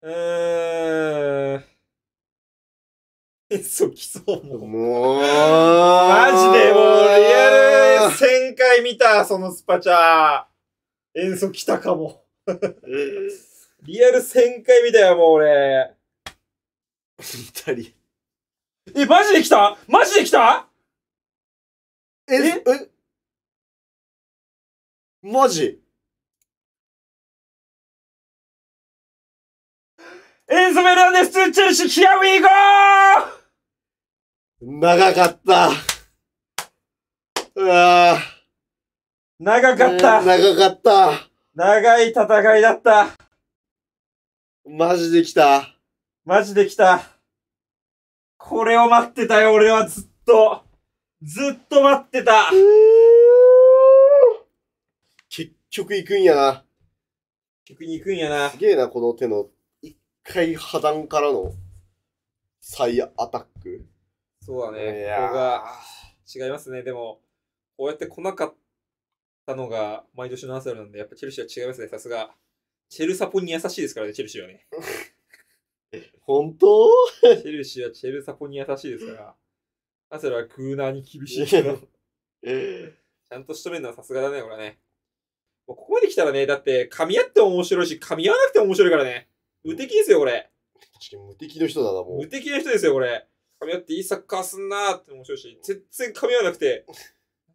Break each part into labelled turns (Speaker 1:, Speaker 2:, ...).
Speaker 1: うーん。そう、来そうもう。もう。マジでもう、リアル1000回見た、そのスパチャ。演奏来たかも。リアル1000回見たよ、もう俺。見たり。え、マジで来
Speaker 2: たマジで来たええマジ Luis Verandes 長かった。うわ
Speaker 1: 長かった、長かった。長い戦いだった。マジできた。マジできた。これを待ってたよ、
Speaker 2: 俺はずっと。ずっと待ってた。結局行くんやな。結局行くんやな。すげえな、この手の回破断からの再アタック。
Speaker 1: そうだね。ここが違いますね。でも、こうやって来なかったのが毎年のアーセナルなんで、やっぱチェルシーは違いますね。さすが。チェルサポに優しいですからね、チェルシーはね。本当チェルシーはチェルサポに優しいですから。アーセナルはクーナーに厳しいけど。ちゃんとしとめるのはさすがだね、これね。もうここまで来たらね、だって、噛み合っても面白いし、噛み合わなくても面白いからね。無敵ですよ、これ。確かに無敵の人だな、もう。無敵の人ですよ、これ。噛み合っていいサッカーすんなーって面白いし、全然噛み合わなくて、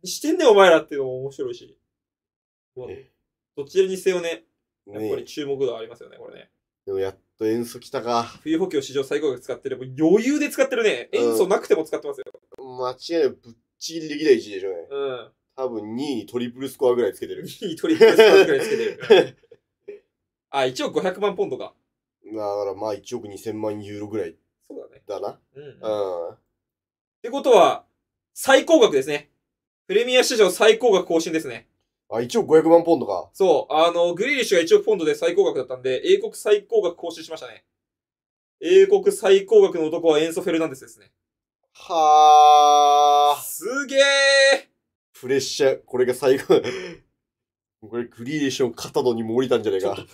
Speaker 1: してんねんお前らっていうのも面白いし。どちらにせよね、やっぱり注目度ありますよね、これね。
Speaker 2: でもやっと塩素来たか。
Speaker 1: 冬補強史上最高額使ってる。もう余裕で使ってるね。塩素なくても使
Speaker 2: ってますよ。間違いなくぶっちぎりできない1位でしょうね。うん。多分2位にトリプルスコアぐらいつけてる。2位にトリプルスコアぐらいつけてる。あ、一億500万ポンドか。だからまあ1億2000万ユーロぐらいそうだね。だな。
Speaker 1: うん。っ
Speaker 2: うん。てことは、最高額ですね。プレミア史上最高額更新ですね。あ、1億500万ポンドか。
Speaker 1: そう、あの、グリーリッシュが1億ポンドで最高額だったんで、英国最高額更新しましたね。英国最高額の男はエンソ・フェルナンデスですね。
Speaker 2: はあ。すげープレッシャー、これが最高。これグリーデッシュを肩のにも降りたんじゃねえか。グリ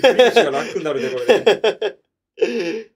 Speaker 2: ーリッシュが楽になるね、これ、ね。